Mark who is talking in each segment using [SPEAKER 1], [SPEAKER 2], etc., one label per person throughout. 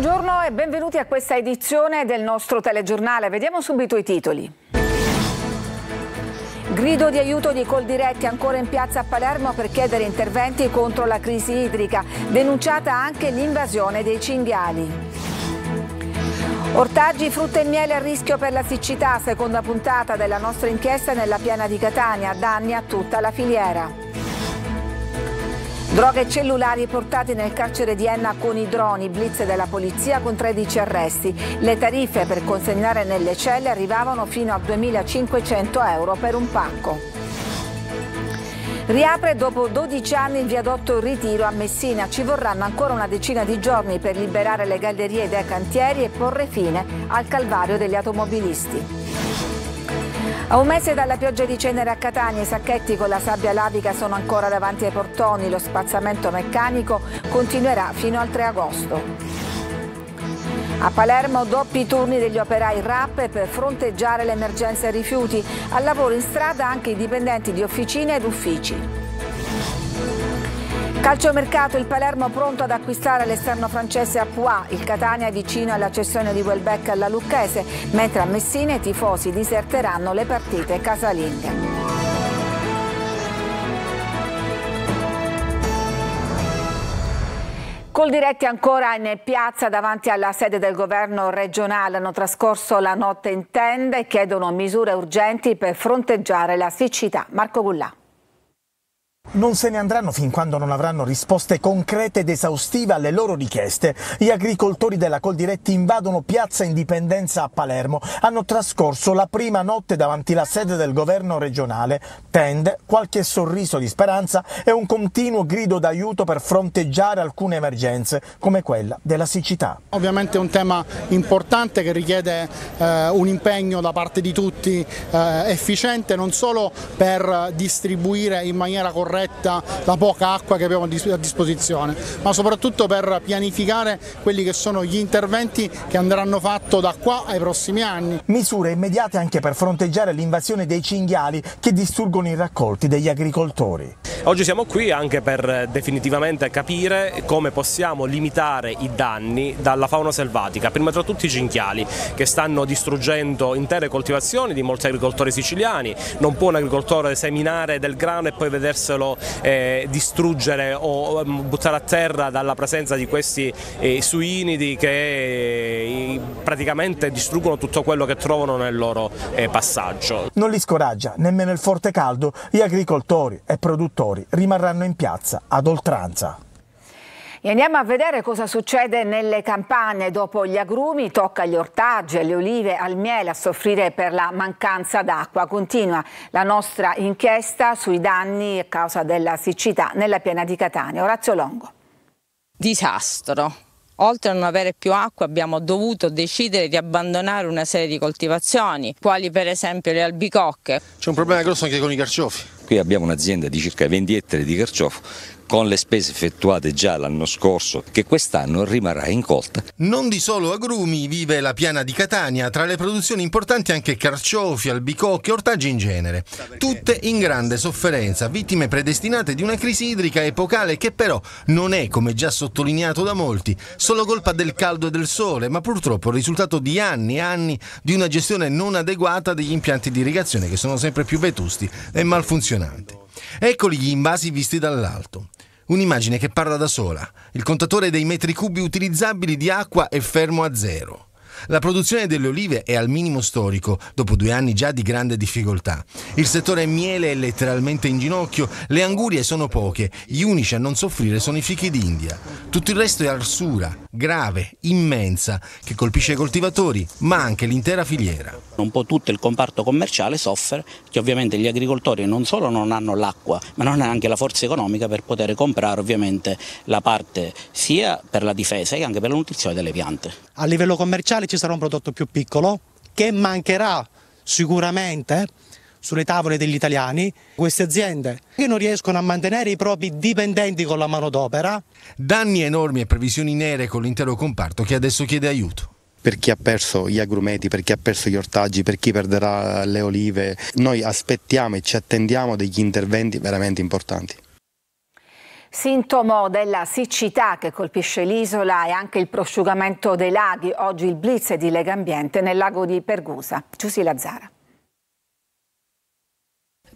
[SPEAKER 1] Buongiorno e benvenuti a questa edizione del nostro telegiornale. Vediamo subito i titoli. Grido di aiuto di Coldiretti ancora in piazza a Palermo per chiedere interventi contro la crisi idrica, denunciata anche l'invasione dei cinghiali. Ortaggi, frutta e miele a rischio per la siccità, seconda puntata della nostra inchiesta nella piana di Catania, danni a tutta la filiera. Droghe cellulari portate nel carcere di Enna con i droni, blitz della polizia con 13 arresti. Le tariffe per consegnare nelle celle arrivavano fino a 2.500 euro per un pacco. Riapre dopo 12 anni il viadotto Ritiro a Messina. Ci vorranno ancora una decina di giorni per liberare le gallerie dai cantieri e porre fine al calvario degli automobilisti. A un mese dalla pioggia di cenere a Catania, i sacchetti con la sabbia lavica sono ancora davanti ai portoni. Lo spazzamento meccanico continuerà fino al 3 agosto. A Palermo doppi turni degli operai RAP per fronteggiare l'emergenza rifiuti. Al lavoro in strada anche i dipendenti di officine ed uffici. Calciomercato, il Palermo pronto ad acquistare l'esterno francese a Apua, il Catania vicino alla cessione di Welbeck alla Lucchese, mentre a Messina i tifosi diserteranno le partite casalinghe. Col diretti ancora in piazza davanti alla sede del governo regionale hanno trascorso la notte in tenda e chiedono misure urgenti per fronteggiare la siccità. Marco Gullà.
[SPEAKER 2] Non se ne andranno fin quando non avranno risposte concrete ed esaustive alle loro richieste. Gli agricoltori della Coldiretti invadono Piazza Indipendenza a Palermo. Hanno trascorso la prima notte davanti alla sede del governo regionale. Tende qualche sorriso di speranza e un continuo grido d'aiuto per fronteggiare alcune emergenze, come quella della siccità.
[SPEAKER 3] Ovviamente è un tema importante che richiede eh, un impegno da parte di tutti eh, efficiente, non solo per distribuire in maniera corretta corretta la poca acqua che abbiamo a disposizione, ma soprattutto per pianificare quelli che sono gli interventi che andranno fatti da qua ai prossimi anni. Misure immediate
[SPEAKER 2] anche per fronteggiare l'invasione dei cinghiali che distruggono i raccolti degli agricoltori. Oggi siamo qui anche per definitivamente capire come possiamo limitare i danni dalla fauna selvatica, prima tra tutti i cinghiali che stanno distruggendo intere coltivazioni di molti agricoltori siciliani, non può un agricoltore seminare del grano e poi vederselo eh, distruggere o ehm, buttare a terra dalla presenza di questi eh, suinidi che eh, praticamente distruggono tutto quello che trovano nel loro eh, passaggio. Non li scoraggia nemmeno il forte caldo, gli agricoltori e produttori rimarranno in piazza ad oltranza.
[SPEAKER 1] E andiamo a vedere cosa succede nelle campagne. Dopo gli agrumi tocca agli ortaggi, alle olive, al miele a soffrire per la mancanza d'acqua. Continua la nostra inchiesta sui danni a causa della siccità nella piena di Catania. Orazio Longo. Disastro. Oltre a non avere più acqua abbiamo dovuto decidere di abbandonare una serie di coltivazioni, quali per esempio le albicocche. C'è un problema grosso anche con i carciofi.
[SPEAKER 4] Qui abbiamo un'azienda di circa 20 ettari di carciofo con le spese effettuate già l'anno scorso che quest'anno rimarrà
[SPEAKER 5] incolta.
[SPEAKER 6] Non di solo agrumi vive la piana di Catania, tra le produzioni importanti anche carciofi, albicocche, ortaggi in genere, tutte in grande sofferenza, vittime predestinate di una crisi idrica epocale che però non è, come già sottolineato da molti, solo colpa del caldo e del sole, ma purtroppo il risultato di anni e anni di una gestione non adeguata degli impianti di irrigazione che sono sempre più vetusti e malfunzionanti. Eccoli gli invasi visti dall'alto. Un'immagine che parla da sola. Il contatore dei metri cubi utilizzabili di acqua è fermo a zero. La produzione delle olive è al minimo storico, dopo due anni già di grande difficoltà. Il settore miele è letteralmente in ginocchio, le angurie sono poche, gli unici a non soffrire sono i fichi d'India. Tutto il resto è arsura, grave, immensa, che colpisce i coltivatori, ma anche l'intera
[SPEAKER 4] filiera. Un po' tutto il comparto commerciale soffre, che ovviamente gli agricoltori non solo non hanno l'acqua, ma non hanno anche la forza economica per poter comprare ovviamente la parte sia per la difesa che anche per la
[SPEAKER 1] nutrizione delle piante.
[SPEAKER 2] A livello commerciale ci sarà un prodotto più piccolo che mancherà sicuramente sulle tavole degli italiani, queste aziende che non riescono a
[SPEAKER 6] mantenere i propri dipendenti con la manodopera. Danni enormi e previsioni nere con l'intero comparto che adesso chiede aiuto per chi ha perso gli agrumeti, per chi ha perso gli ortaggi, per chi perderà le olive. Noi aspettiamo e ci attendiamo degli interventi veramente importanti.
[SPEAKER 1] Sintomo della siccità che colpisce l'isola è anche il prosciugamento dei laghi. Oggi il blitz di Lega Ambiente nel lago di Pergusa. Giusy Lazzara.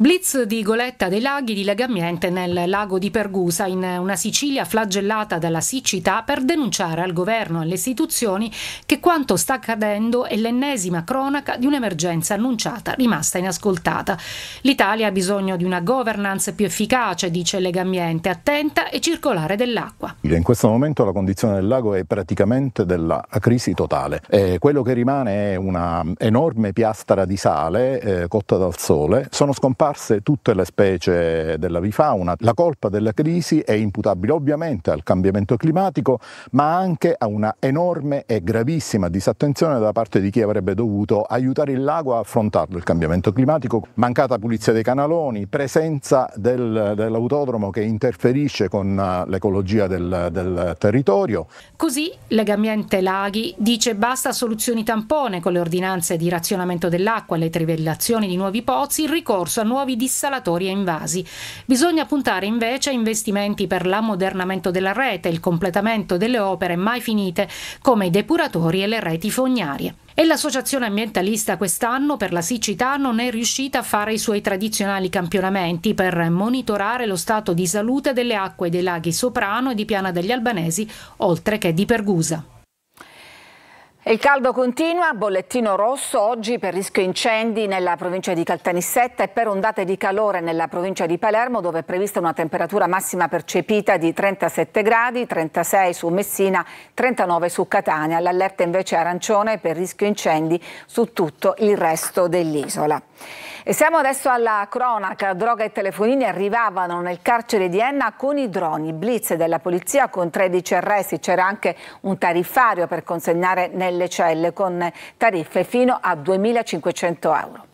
[SPEAKER 5] Blitz di goletta dei laghi di dilagamente nel lago di Pergusa, in una Sicilia flagellata dalla siccità, per denunciare al governo e alle istituzioni che quanto sta accadendo è l'ennesima cronaca di un'emergenza annunciata rimasta inascoltata. L'Italia ha bisogno di una governance più efficace, dice Legambiente, attenta e circolare dell'acqua.
[SPEAKER 6] In questo momento la condizione del lago è praticamente della crisi totale. E eh, quello che rimane è una enorme piastra di sale eh, cotta dal sole. Sono scomparse scomparse tutte le specie dell'avifauna. La colpa della crisi è imputabile ovviamente al cambiamento climatico, ma anche a una enorme e gravissima disattenzione da parte di chi avrebbe dovuto aiutare il lago a affrontarlo il cambiamento climatico, mancata pulizia dei canaloni, presenza del, dell'autodromo che interferisce con eh, l'ecologia del, del territorio.
[SPEAKER 5] Così Legambiente Laghi dice basta soluzioni tampone con le ordinanze di razionamento dell'acqua, le trivellazioni di nuovi pozzi, il ricorso a nuove nuovi dissalatori e invasi. Bisogna puntare invece a investimenti per l'ammodernamento della rete, il completamento delle opere mai finite come i depuratori e le reti fognarie. E l'associazione ambientalista quest'anno per la siccità non è riuscita a fare i suoi tradizionali campionamenti per monitorare lo stato di salute delle acque dei laghi Soprano e di Piana degli Albanesi, oltre che di Pergusa.
[SPEAKER 1] Il caldo continua, bollettino rosso oggi per rischio incendi nella provincia di Caltanissetta e per ondate di calore nella provincia di Palermo dove è prevista una temperatura massima percepita di 37 gradi, 36 su Messina, 39 su Catania. L'allerta invece è arancione per rischio incendi su tutto il resto dell'isola. E siamo adesso alla cronaca. Droga e telefonini arrivavano nel carcere di Enna con i droni, blitz della polizia con 13 arresti. C'era anche un tariffario per consegnare nel nelle celle con tariffe fino a 2.500
[SPEAKER 5] euro.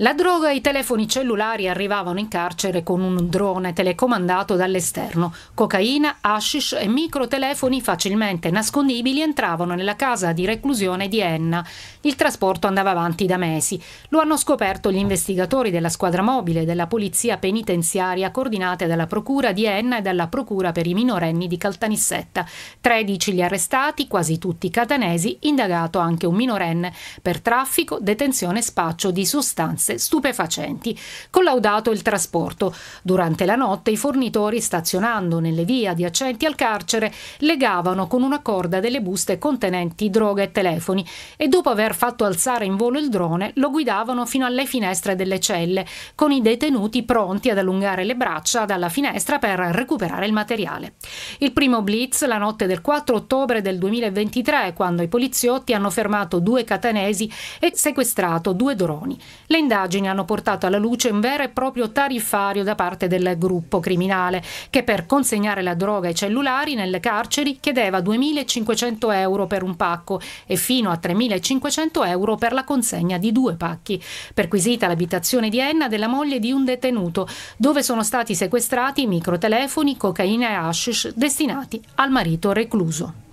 [SPEAKER 5] La droga e i telefoni cellulari arrivavano in carcere con un drone telecomandato dall'esterno. Cocaina, hashish e microtelefoni facilmente nascondibili entravano nella casa di reclusione di Enna. Il trasporto andava avanti da mesi. Lo hanno scoperto gli investigatori della squadra mobile della polizia penitenziaria coordinate dalla procura di Enna e dalla procura per i minorenni di Caltanissetta. 13 gli arrestati, quasi tutti catanesi, indagato anche un minorenne per traffico, detenzione e spaccio di sostanze sostanze stupefacenti, collaudato il trasporto. Durante la notte i fornitori, stazionando nelle vie adiacenti al carcere, legavano con una corda delle buste contenenti droga e telefoni e dopo aver fatto alzare in volo il drone lo guidavano fino alle finestre delle celle, con i detenuti pronti ad allungare le braccia dalla finestra per recuperare il materiale. Il primo blitz la notte del 4 ottobre del 2023, quando i poliziotti hanno fermato due catanesi e sequestrato due droni. Le indagini indagini hanno portato alla luce un vero e proprio tariffario da parte del gruppo criminale, che per consegnare la droga ai cellulari nelle carceri chiedeva 2.500 euro per un pacco e fino a 3.500 euro per la consegna di due pacchi. Perquisita l'abitazione di Enna della moglie di un detenuto, dove sono stati sequestrati microtelefoni, cocaina e hashish destinati al marito recluso.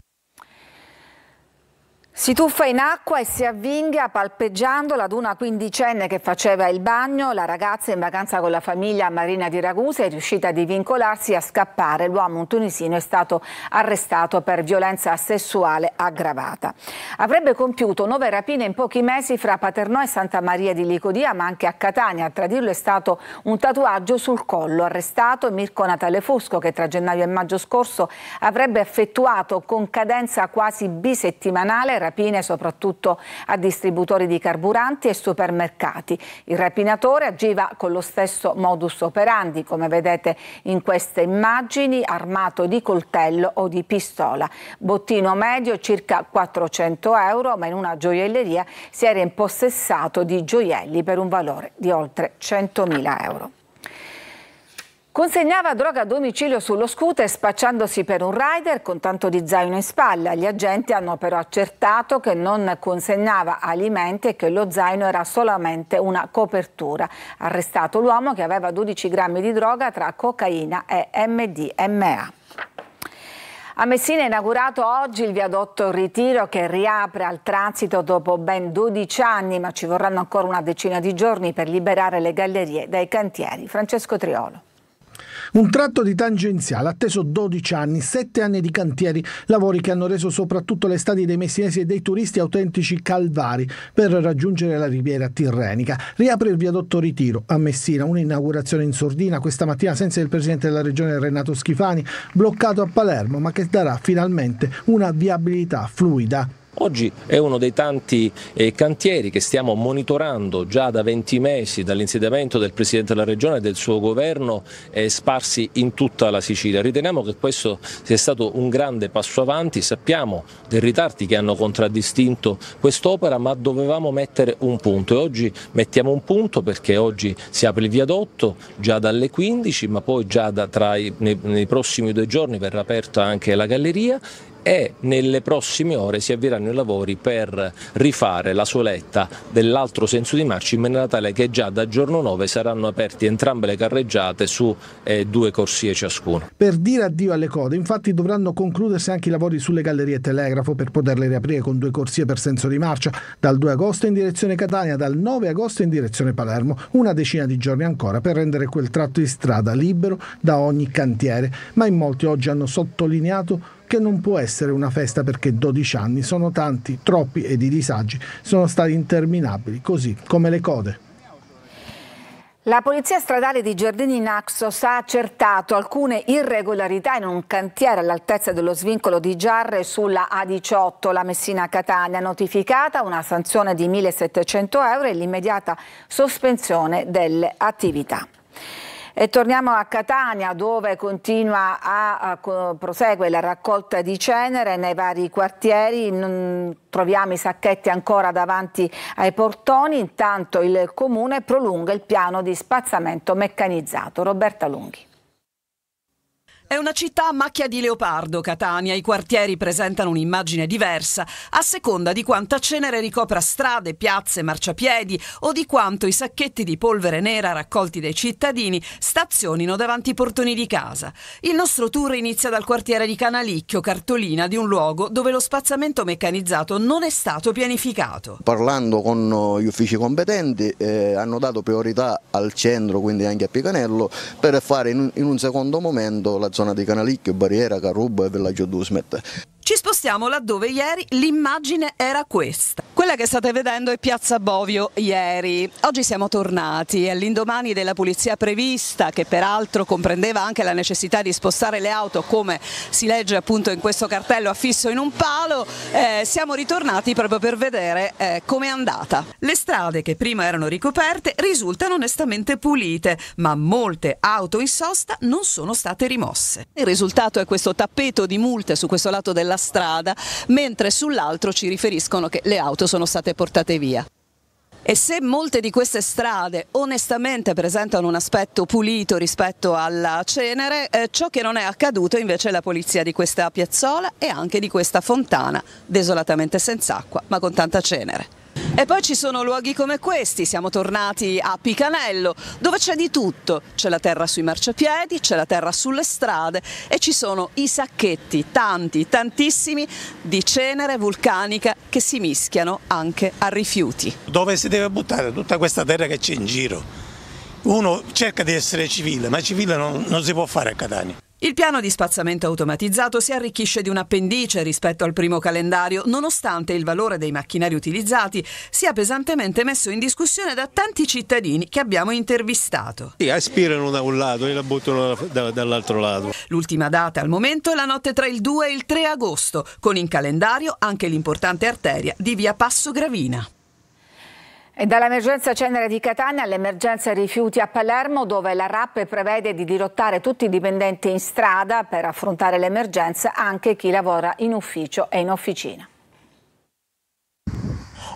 [SPEAKER 1] Si tuffa in acqua e si avvinghia palpeggiandola ad una quindicenne che faceva il bagno. La ragazza in vacanza con la famiglia a Marina di Ragusa è riuscita a divincolarsi e a scappare. L'uomo, un tunisino, è stato arrestato per violenza sessuale aggravata. Avrebbe compiuto nove rapine in pochi mesi fra Paternò e Santa Maria di Licodia, ma anche a Catania. A tradirlo è stato un tatuaggio sul collo. Arrestato Mirko Natale Fusco, che tra gennaio e maggio scorso avrebbe effettuato con cadenza quasi bisettimanale rapine soprattutto a distributori di carburanti e supermercati. Il rapinatore agiva con lo stesso modus operandi, come vedete in queste immagini, armato di coltello o di pistola. Bottino medio circa 400 euro, ma in una gioielleria si era impossessato di gioielli per un valore di oltre 100.000 euro. Consegnava droga a domicilio sullo scooter spacciandosi per un rider con tanto di zaino in spalla. Gli agenti hanno però accertato che non consegnava alimenti e che lo zaino era solamente una copertura. Arrestato l'uomo che aveva 12 grammi di droga tra cocaina e MDMA. A Messina è inaugurato oggi il viadotto Ritiro che riapre al transito dopo ben 12 anni, ma ci vorranno ancora una decina di giorni per liberare le gallerie dai cantieri. Francesco Triolo.
[SPEAKER 3] Un tratto di tangenziale atteso 12 anni, 7 anni di cantieri, lavori che hanno reso soprattutto le stadi dei messinesi e dei turisti autentici calvari per raggiungere la riviera tirrenica. Riapre il viadotto Ritiro a Messina, un'inaugurazione in sordina questa mattina senza il presidente della regione Renato Schifani, bloccato a Palermo, ma che darà finalmente una viabilità fluida
[SPEAKER 6] Oggi è uno dei tanti eh, cantieri che stiamo monitorando già da 20 mesi dall'insediamento del Presidente della Regione e del suo governo eh, sparsi in tutta la Sicilia. Riteniamo che questo sia stato un grande passo avanti, sappiamo dei ritardi che hanno contraddistinto quest'opera, ma dovevamo mettere un punto e oggi mettiamo un punto perché oggi si apre il viadotto già dalle 15, ma poi già da, i, nei, nei prossimi due giorni verrà aperta anche la galleria e nelle prossime ore si avvieranno i lavori per rifare la soletta dell'altro senso di marcia in maniera tale che già da giorno 9 saranno aperte entrambe le carreggiate su eh, due corsie ciascuna.
[SPEAKER 3] Per dire addio alle code infatti dovranno concludersi anche i lavori sulle gallerie telegrafo per poterle riaprire con due corsie per senso di marcia dal 2 agosto in direzione Catania, dal 9 agosto in direzione Palermo, una decina di giorni ancora per rendere quel tratto di strada libero da ogni cantiere, ma in molti oggi hanno sottolineato che non può essere una festa perché 12 anni sono tanti, troppi e di disagi sono stati interminabili, così come le code.
[SPEAKER 1] La polizia stradale di Giardini Naxos ha accertato alcune irregolarità in un cantiere all'altezza dello svincolo di Giarre sulla A18, la Messina-Catania, notificata una sanzione di 1.700 euro e l'immediata sospensione delle attività. E torniamo a Catania dove continua a, a, prosegue la raccolta di cenere nei vari quartieri, non troviamo i sacchetti ancora davanti ai portoni, intanto il comune prolunga il piano di spazzamento meccanizzato. Roberta Lunghi.
[SPEAKER 7] È una città a macchia di leopardo, Catania. I quartieri presentano un'immagine diversa a seconda di quanta cenere ricopra strade, piazze, marciapiedi o di quanto i sacchetti di polvere nera raccolti dai cittadini stazionino davanti i portoni di casa. Il nostro tour inizia dal quartiere di Canalicchio, cartolina di un luogo dove lo spazzamento meccanizzato non è stato pianificato.
[SPEAKER 3] Parlando con eh, gli uffici competenti eh, hanno dato priorità al centro, quindi anche a Picanello, per fare in, in un secondo momento la zona di Canalicchio, Barriera, Carrubo e Villaggio Dusmet
[SPEAKER 7] siamo laddove ieri l'immagine era questa. Quella che state vedendo è Piazza Bovio ieri. Oggi siamo tornati all'indomani della pulizia prevista, che peraltro comprendeva anche la necessità di spostare le auto, come si legge appunto in questo cartello affisso in un palo. Eh, siamo ritornati proprio per vedere eh, com'è andata. Le strade che prima erano ricoperte risultano onestamente pulite, ma molte auto in sosta non sono state rimosse. Il risultato è questo tappeto di multe su questo lato della strada strada, mentre sull'altro ci riferiscono che le auto sono state portate via. E se molte di queste strade onestamente presentano un aspetto pulito rispetto alla cenere, eh, ciò che non è accaduto invece è la polizia di questa piazzola e anche di questa fontana, desolatamente senza acqua ma con tanta cenere. E poi ci sono luoghi come questi, siamo tornati a Picanello, dove c'è di tutto, c'è la terra sui marciapiedi, c'è la terra sulle strade e ci sono i sacchetti, tanti, tantissimi, di cenere vulcanica che si mischiano anche a rifiuti. Dove si deve buttare tutta questa terra che c'è in giro? Uno cerca di essere civile, ma civile
[SPEAKER 2] non, non si può fare a Catania.
[SPEAKER 7] Il piano di spazzamento automatizzato si arricchisce di un'appendice rispetto al primo calendario, nonostante il valore dei macchinari utilizzati sia pesantemente messo in discussione da tanti cittadini che abbiamo intervistato.
[SPEAKER 6] Sì, aspirano da un lato e la buttano dall'altro lato.
[SPEAKER 7] L'ultima data al momento è la notte tra il 2 e il 3 agosto, con in calendario anche l'importante arteria di via Passo Gravina
[SPEAKER 1] dall'emergenza cenere di Catania all'emergenza rifiuti a Palermo dove la RAP prevede di dirottare tutti i dipendenti in strada per affrontare l'emergenza anche chi lavora in ufficio e in officina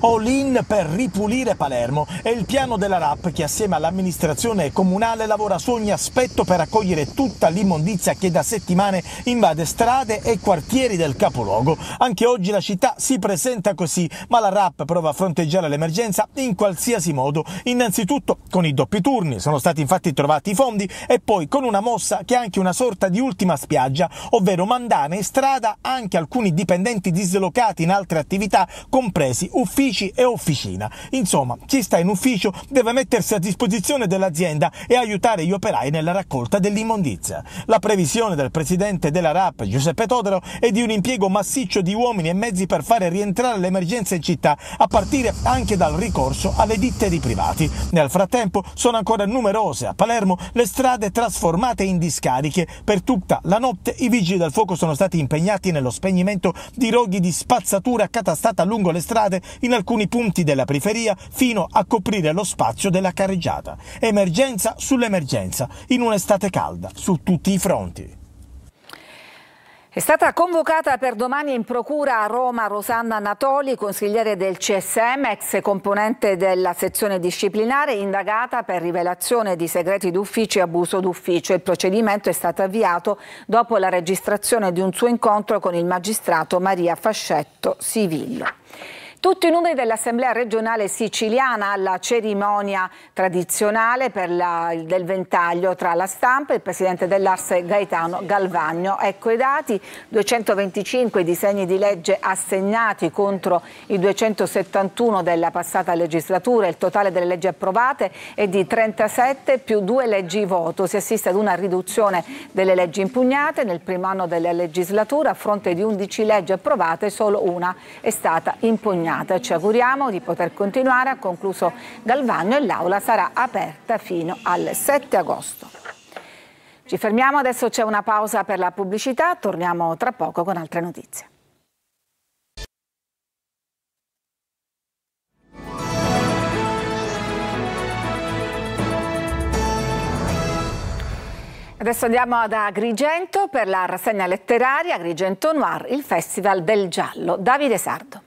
[SPEAKER 2] all-in per ripulire Palermo è il piano della RAP che assieme all'amministrazione comunale lavora su ogni aspetto per accogliere tutta l'immondizia che da settimane invade strade e quartieri del capoluogo. Anche oggi la città si presenta così, ma la RAP prova a fronteggiare l'emergenza in qualsiasi modo, innanzitutto con i doppi turni, sono stati infatti trovati i fondi e poi con una mossa che è anche una sorta di ultima spiaggia, ovvero mandare in strada anche alcuni dipendenti dislocati in altre attività, compresi uffici uffici e officina. Insomma, chi sta in ufficio deve mettersi a disposizione dell'azienda e aiutare gli operai nella raccolta dell'immondizia. La previsione del presidente della RAP, Giuseppe Todero, è di un impiego massiccio di uomini e mezzi per fare rientrare l'emergenza in città, a partire anche dal ricorso alle ditte di privati. Nel frattempo sono ancora numerose a Palermo le strade trasformate in discariche. Per tutta la notte i vigili del fuoco sono stati impegnati nello spegnimento di roghi di spazzatura catastata lungo le strade in alcuni punti della periferia fino a coprire lo spazio della carreggiata. Emergenza sull'emergenza, in un'estate calda, su tutti i fronti.
[SPEAKER 1] È stata convocata per domani in procura a Roma Rosanna Natoli, consigliere del CSM, ex componente della sezione disciplinare, indagata per rivelazione di segreti d'ufficio e abuso d'ufficio. Il procedimento è stato avviato dopo la registrazione di un suo incontro con il magistrato Maria Fascetto Siviglio. Tutti i numeri dell'Assemblea regionale siciliana alla cerimonia tradizionale la, del ventaglio tra la stampa e il presidente dell'Arse Gaetano Galvagno. Ecco i dati, 225 disegni di legge assegnati contro i 271 della passata legislatura, il totale delle leggi approvate è di 37 più due leggi voto. Si assiste ad una riduzione delle leggi impugnate nel primo anno della legislatura, a fronte di 11 leggi approvate solo una è stata impugnata impegnata. Ci auguriamo di poter continuare, ha concluso Galvagno e l'aula sarà aperta fino al 7 agosto. Ci fermiamo, adesso c'è una pausa per la pubblicità, torniamo tra poco con altre notizie. Adesso andiamo ad Agrigento per la rassegna letteraria Agrigento Noir, il Festival del Giallo. Davide Sardo.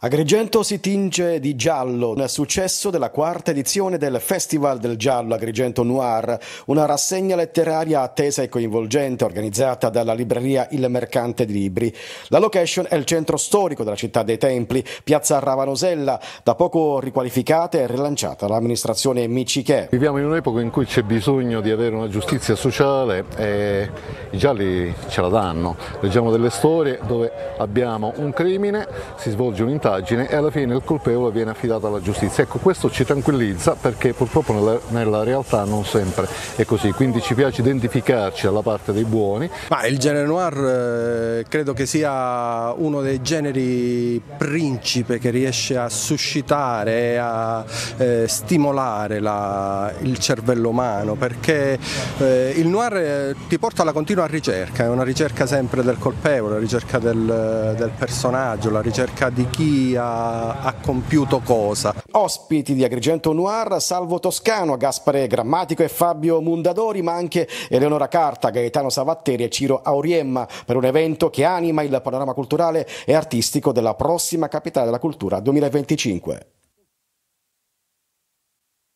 [SPEAKER 2] Agrigento si tinge di giallo, nel successo della quarta edizione del Festival del Giallo Agrigento Noir, una rassegna letteraria attesa e coinvolgente organizzata dalla libreria Il Mercante di Libri. La location è il centro storico della città dei Templi, piazza Ravanosella, da poco riqualificata e rilanciata dall'amministrazione Michiche.
[SPEAKER 6] Viviamo in un'epoca in cui c'è bisogno di avere una giustizia sociale e i gialli ce la danno. Leggiamo delle storie dove abbiamo un crimine, si svolge un'indagine stupidaggine e alla fine il colpevole viene affidato alla giustizia. Ecco, questo ci tranquillizza perché purtroppo nella, nella realtà non sempre è così, quindi ci piace identificarci alla parte dei buoni. Ma il genere noir eh, credo che sia uno dei generi principe che riesce a suscitare, e a eh, stimolare la, il cervello umano perché eh, il noir eh, ti porta alla continua ricerca, è una ricerca sempre del colpevole, la ricerca del, del personaggio, la ricerca di chi ha, ha compiuto cosa. Ospiti
[SPEAKER 2] di Agrigento Noir, Salvo Toscano, Gaspare Grammatico e Fabio Mondadori, ma anche Eleonora Carta, Gaetano Savatteri e Ciro Auriemma per un evento che anima il panorama culturale e artistico della prossima capitale della cultura 2025.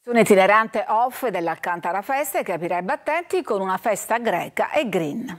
[SPEAKER 1] Un itinerante off dell'Alcantara Fest che aprirà i battenti con una festa greca e green.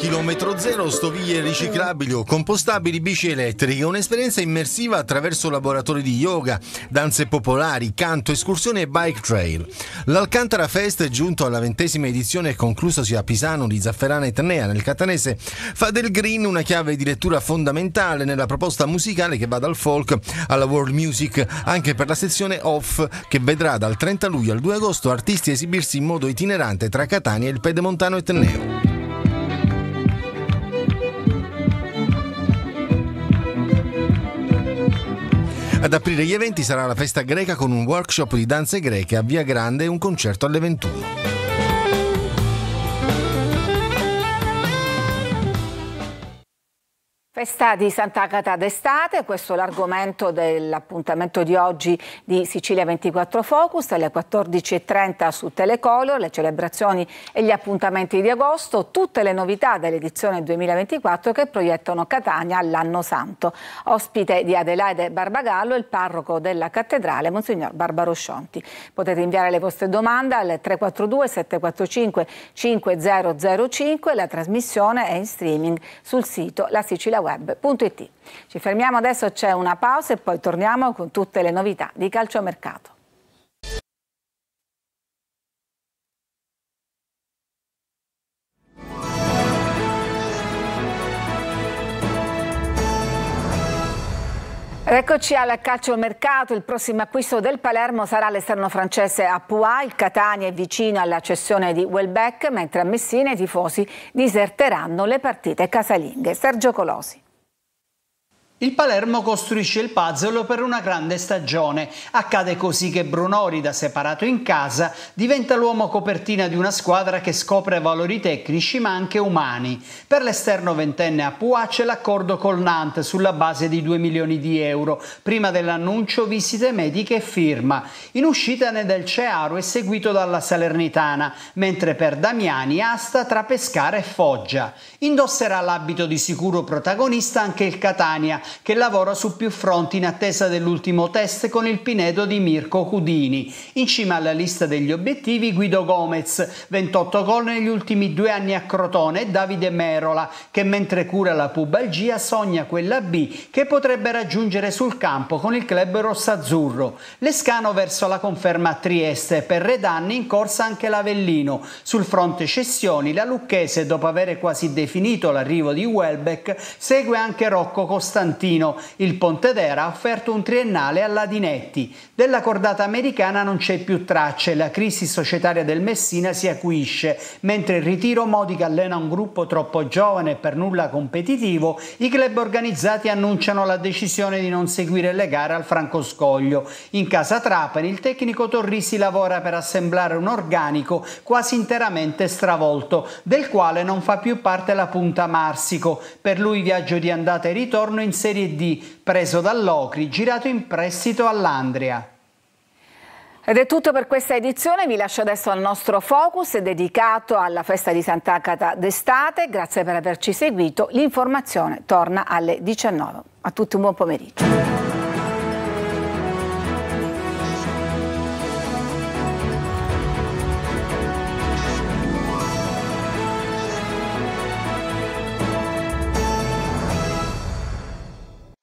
[SPEAKER 6] Chilometro zero, stoviglie riciclabili o compostabili, bici elettriche, un'esperienza immersiva attraverso laboratori di yoga, danze popolari, canto, escursioni e bike trail. L'Alcantara Fest, giunto alla ventesima edizione e conclusosi a Pisano di Zafferana Etnea nel Catanese, fa del green una chiave di lettura fondamentale nella proposta musicale che va dal folk alla world music, anche per la sezione off che vedrà dal 30 luglio al 2 agosto artisti esibirsi in modo itinerante tra Catania e il Pedemontano Etneo. Ad aprire gli eventi sarà la festa greca con un workshop di danze greche a Via Grande e un concerto alle 21.
[SPEAKER 1] Festa di Sant'Agata d'estate, questo è l'argomento dell'appuntamento di oggi di Sicilia 24 Focus, alle 14.30 su Telecolor, le celebrazioni e gli appuntamenti di agosto, tutte le novità dell'edizione 2024 che proiettano Catania all'anno santo. Ospite di Adelaide Barbagallo, il parroco della cattedrale, Monsignor Barbaro Scionti. Potete inviare le vostre domande al 342 745 5005, la trasmissione è in streaming sul sito La Sicilia Web www.web.it. Ci fermiamo adesso, c'è una pausa e poi torniamo con tutte le novità di calciomercato. Eccoci al calciomercato, il prossimo acquisto del Palermo sarà l'esterno francese a Apua, il Catania è vicino alla cessione di Welbeck, mentre a Messina i tifosi diserteranno le partite casalinghe. Sergio Colosi.
[SPEAKER 4] Il Palermo costruisce il puzzle per una grande stagione. Accade così che Brunori, da separato in casa, diventa l'uomo copertina di una squadra che scopre valori tecnici ma anche umani. Per l'esterno ventenne a Pua c'è l'accordo col Nantes sulla base di 2 milioni di euro. Prima dell'annuncio visite mediche e firma. In uscita ne del Cearo è seguito dalla Salernitana, mentre per Damiani asta tra Pescara e Foggia. Indosserà l'abito di sicuro protagonista anche il Catania, che lavora su più fronti in attesa dell'ultimo test con il Pinedo di Mirko Cudini. In cima alla lista degli obiettivi Guido Gomez, 28 gol negli ultimi due anni a Crotone, e Davide Merola, che mentre cura la pubalgia sogna quella B che potrebbe raggiungere sul campo con il club rossazzurro. Lescano verso la conferma a Trieste, per Redanni in corsa anche l'Avellino. Sul fronte cessioni la Lucchese, dopo avere quasi definito l'arrivo di Welbeck, segue anche Rocco Costantino. Salentino. Il Pontedera ha offerto un triennale alla Dinetti. Della cordata americana non c'è più tracce, la crisi societaria del Messina si acuisce, mentre il ritiro Modica allena un gruppo troppo giovane e per nulla competitivo, i club organizzati annunciano la decisione di non seguire le gare al Francoscoglio. In casa Trapani il tecnico Torrisi lavora per assemblare un organico quasi interamente stravolto, del quale non fa più parte la punta Marsico. Per lui viaggio di andata e ritorno in sé Serie D preso dall'Ocri, girato in prestito all'Andria.
[SPEAKER 1] Ed è tutto per questa edizione, vi lascio adesso al nostro focus dedicato alla festa di Sant'Agata d'estate, grazie per averci seguito, l'informazione torna alle 19. A tutti un buon pomeriggio.